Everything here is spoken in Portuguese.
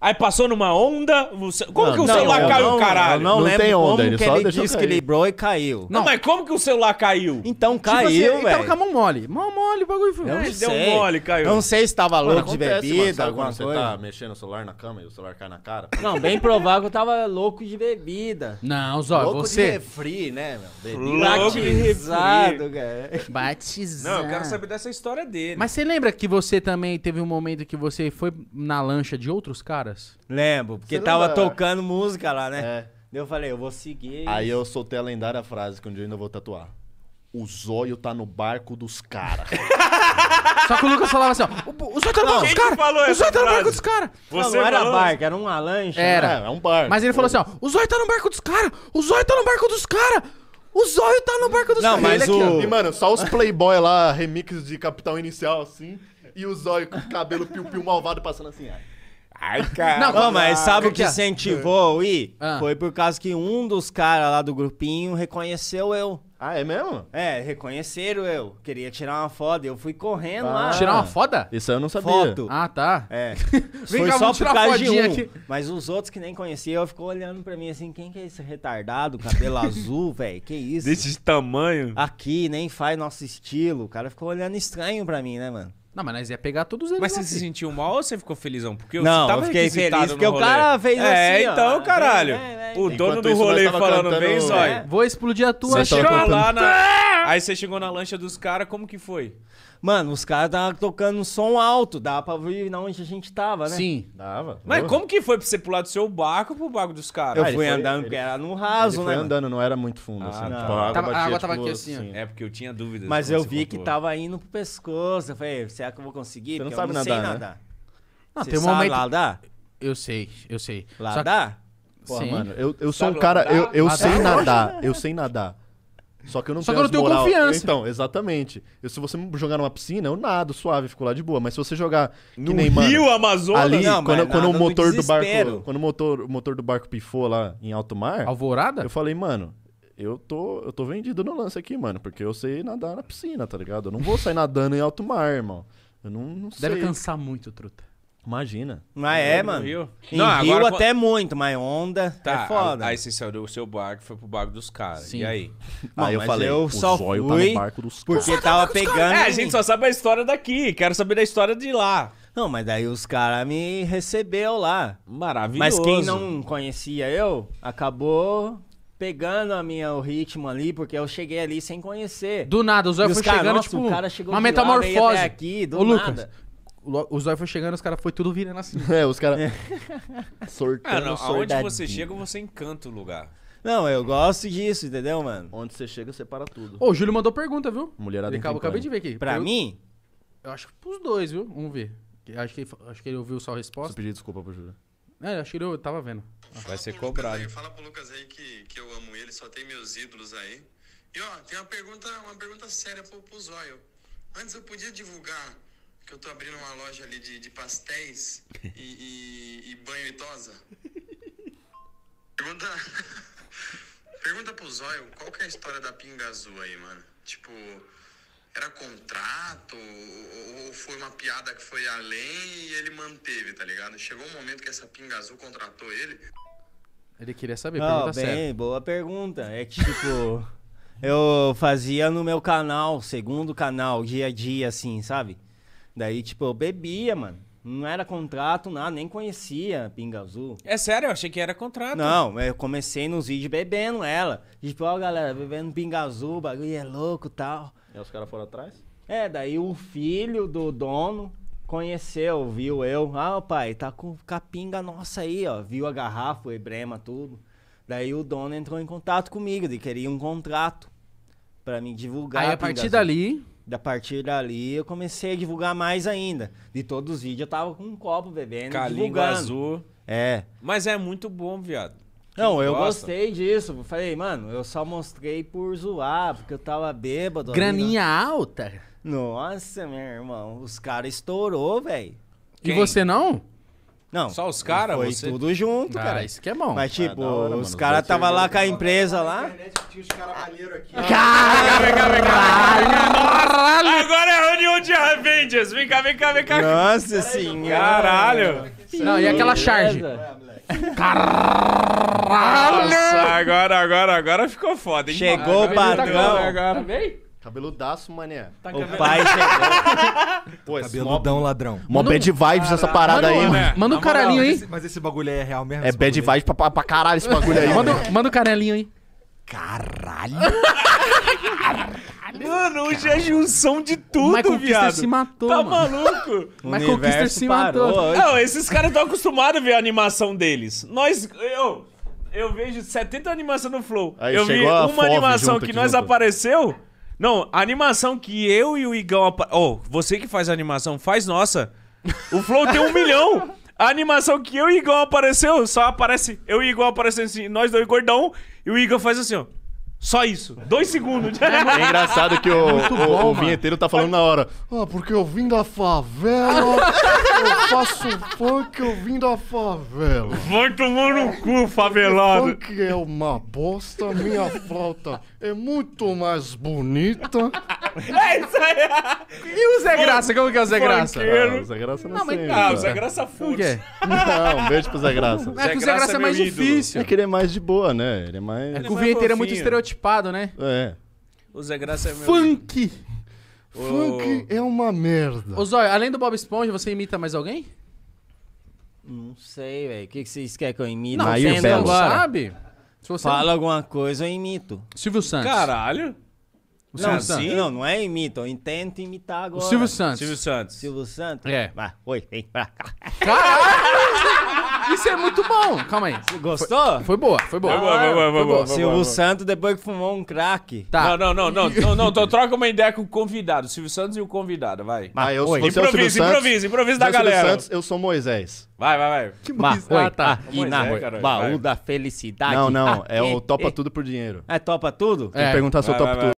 Aí passou numa onda. Você... Como não, que o não, celular não, caiu, caralho? não, tem onda, como ele que só ele desequilibrou e caiu. Não, mas como que o celular caiu? Então tipo caiu, tipo assim, velho. Tava com a mão mole. Mão mole, o bagulho foi. Não deu sei. mole, caiu. Não sei se tava louco Mano, de bebida, alguma coisa. Você tá mexendo o celular na cama e o celular cai na cara? Não, bem provável que eu tava louco de bebida. Não, Zó, louco você... Louco de refri, né, meu? Bebida. Batizado, cara. Batizado. Não, eu quero saber dessa história dele. Mas você lembra que você também teve um momento que você foi na lancha de outros caras? caras. Lembro, porque tava tocando música lá, né? É. Daí eu falei, eu vou seguir. Aí eu soltei a lendária frase que um dia eu ainda vou tatuar. O zóio tá no barco dos caras. Só que o Lucas falava assim, ó. O, zóio tá no barco dos caras. O zóio tá no barco dos caras. Tá não, era barco, era uma lancha. Né? Era, é um barco. Mas ele falou assim, ó. O zóio tá no barco dos caras. O zóio tá no barco dos caras. O zóio tá no barco dos caras. Não, mas o... e, mano, só os playboy lá, remix de Capital Inicial, assim. E o zóio com cabelo piu-piu malvado passando assim, ai. Ai, cara. Não, mas é, sabe o que incentivou o I? Ah. Foi por causa que um dos caras lá do grupinho reconheceu eu. Ah, é mesmo? É, reconheceram eu. Queria tirar uma foto. Eu fui correndo ah. lá. Tirar uma foda? Isso eu não sabia. Foto. Ah, tá. É. Vem Foi cá, só por causa de um. Aqui. Mas os outros que nem conheciam, ficou olhando pra mim assim, quem que é esse retardado, cabelo azul, velho? Que isso? Desse tamanho. Aqui, nem faz nosso estilo. O cara ficou olhando estranho pra mim, né, mano? Não, mas nós ia pegar todos eles. Mas você se sentiu mal ou você ficou felizão? Porque eu não, tava eu fiquei feliz porque o cara fez é, assim. É, então, ó. caralho. É, é, o dono do rolê falando bem, zóio. Vou explodir a tua lá na... Ah! Aí você chegou na lancha dos caras, como que foi? Mano, os caras estavam tocando um som alto, Dava pra ver onde a gente tava, né? Sim. Dava. Mas como que foi pra você pular do seu barco pro barco dos caras? Eu ah, fui foi, andando, porque era no raso, ele né? Foi andando, mano? não era muito fundo, ah, assim. Tipo, a água, tava, batia, a água tava tipo, aqui assim, É, porque eu tinha dúvidas. Mas eu vi que tava indo pro pescoço. Eu falei, você é será que eu vou conseguir? Você não Porque sabe eu não nadar, sei né? nadar. Não, Você tem um sabe momento. nadar? Eu sei, eu sei. Nadar? Pô, Sim. mano, eu, eu sou um cara, nadar? eu, eu Nadar sei nadar, eu sei nadar. Só que eu não Só que tenho eu não tenho confiança. Então, exatamente. Eu, se você jogar numa piscina, eu nado suave, fico lá de boa. Mas se você jogar que No mano, Rio Amazonas? ali, Não, quando, quando o motor do barco, quando o motor, o motor do barco pifou lá em alto mar, Alvorada? eu falei, mano, eu tô, eu tô vendido no lance aqui, mano, porque eu sei nadar na piscina, tá ligado? Eu não vou sair nadando em alto mar, irmão. Eu não, não sei. Deve cansar muito, truta. Imagina. Mas é, mano. Rio. Em não, Rio agora, até muito, mas onda tá, é foda. Aí você saiu do seu barco foi pro barco dos caras. E aí? Não, aí eu falei, eu só fui tá no barco dos porque caras. tava pegando... É, a gente só sabe a história daqui. Quero saber da história de lá. Não, mas daí os caras me recebeu lá. Maravilhoso. Mas quem não conhecia eu, acabou pegando a minha, o ritmo ali, porque eu cheguei ali sem conhecer. Do nada, o Zóio foi cara, chegando, nossa, tipo, o cara chegou uma metamorfose. aqui, do Ô, nada. Lucas, o Zóio foi chegando, os caras foi tudo virando assim. É, os caras. É. Sortando, ah, não, aonde você chega, você encanta o lugar. Não, eu gosto disso, entendeu, mano? Onde você chega, você para tudo. Ô, o Júlio mandou pergunta, viu? Mulherada Ele acabou, acabei de ver aqui. Pra eu, mim? Eu acho que pros dois, viu? Vamos ver. Acho que, acho que ele ouviu só a resposta. Preciso pedir desculpa pro Júlio. É, acho que eu tava vendo. Vai fala ser cobrado. Aí, fala pro Lucas aí que, que eu amo ele, só tem meus ídolos aí. E ó, tem uma pergunta, uma pergunta séria pro, pro Zóio. Antes eu podia divulgar que eu tô abrindo uma loja ali de, de pastéis e, e, e banho e tosa? Pergunta. Pergunta pro Zóio qual que é a história da pinga azul aí, mano. Tipo, era contrato ou foi uma piada que foi além e ele manteve, tá ligado? Chegou um momento que essa pinga azul contratou ele. Ele queria saber, Não, pergunta bem, séria. boa pergunta. É que, tipo, eu fazia no meu canal, segundo canal, dia a dia, assim, sabe? Daí, tipo, eu bebia, mano. Não era contrato, nada, nem conhecia Pinga Azul. É sério, eu achei que era contrato. Não, eu comecei nos vídeos bebendo ela. Tipo, ó, galera, bebendo Pinga Azul, o bagulho é louco tal. E os caras foram atrás? É, daí o filho do dono conheceu, viu eu. Ah, pai, tá com capinga nossa aí, ó. Viu a garrafa, o ebrema, tudo. Daí o dono entrou em contato comigo, ele queria um contrato para me divulgar. Aí a, a partir dali. Da partir dali eu comecei a divulgar mais ainda. De todos os vídeos eu tava com um copo bebendo, Calingo azul. É. Mas é muito bom, viado. não, eu gostei disso. Falei, mano, eu só mostrei por zoar, porque eu tava bêbado. Graninha ali, alta? Nossa, meu irmão, os caras estourou, velho. E você não? Não. Só os caras? Foi você... tudo junto, ah, cara. Isso que é bom. Mas, tá tipo, ah, hora, os caras tava lá com a empresa lá. Caralho! vem cá, vem cá, vem cá. Nossa senhora. Caralho. Não, e aquela charge. Caralho. Nossa, agora, agora, agora ficou foda, hein? Chegou o patrão. Cabeludaço, mané. Tá o pai chegou. Pô, Cabeludão mó... ladrão. Mó bad vibes essa parada aí. Né? Manda um caralhinho aí. Mas esse bagulho aí é real mesmo? É bad vibes pra, pra, pra caralho esse bagulho aí. manda, manda um caralhinho aí. Caralho. Mano, hoje é junção de tudo, viado. se matou, Tá mano. maluco? Mas conquista se matou. Não, esses caras estão acostumados a ver a animação deles. Nós... Eu, eu vejo 70 animações no Flow. Aí, eu vi uma animação que nós junto. apareceu... Não, a animação que eu e o Igão... Apa... Oh, você que faz a animação, faz nossa. O Flow tem um milhão. A animação que eu e o Igão apareceu, só aparece eu e o Igão aparecendo assim, nós dois gordão, e o Igão faz assim, ó. Só isso. Dois segundos. É engraçado que o, é bom, o, o vinheteiro tá falando na hora. Ah, porque eu vim da favela, eu faço funk, eu vim da favela. Vai tomar no cu, favelado. O funk é uma bosta, minha flauta é muito mais bonita. É isso aí. E o Zé Graça? Como que é o Zé Graça? Ah, o Zé Graça não, não sei. Ah, o né? Zé Graça É. Não, um beijo pro Zé Graça. É que o Zé Graça é, é mais difícil. É que ele é mais de boa, né? Ele é mais... É que o vinheteiro é muito estereotipado estereotipado, né? É. O Zé Graça é meu. Funk! Funk é uma merda. Ô, Zóio, além do Bob Esponja, você imita mais alguém? Não sei, velho. O que, vocês querem que eu imite? Não, Nair você Belo. não sabe? Se você Fala não- alguma coisa, eu imito. Silvio Santos. Caralho. O Silvio não, Santos. sim, não, não é imito. Eu intento imitar O agora. Silvio Santos. Silvio Santos. Silvio Santos? É. Vai, oi, vem pra cá. Caralho! Isso é muito bom. Calma aí. Gostou? Foi boa, foi boa. Foi boa, foi boa, foi boa. Silvio Santos, depois que fumou um crack. Tá. Não, não, não, não, não, não. Troca uma ideia com o convidado. Silvio Santos e o convidado, vai. Ah, ah eu sou Improvisa, improvisa, improvisa da galera. Santos, eu sou Moisés. Vai, vai, vai. Que Moisés? Ah, tá. Ah, Baú da felicidade. Não, não. É o topa tudo por dinheiro. É topa tudo? Tem que perguntar se eu topo tudo.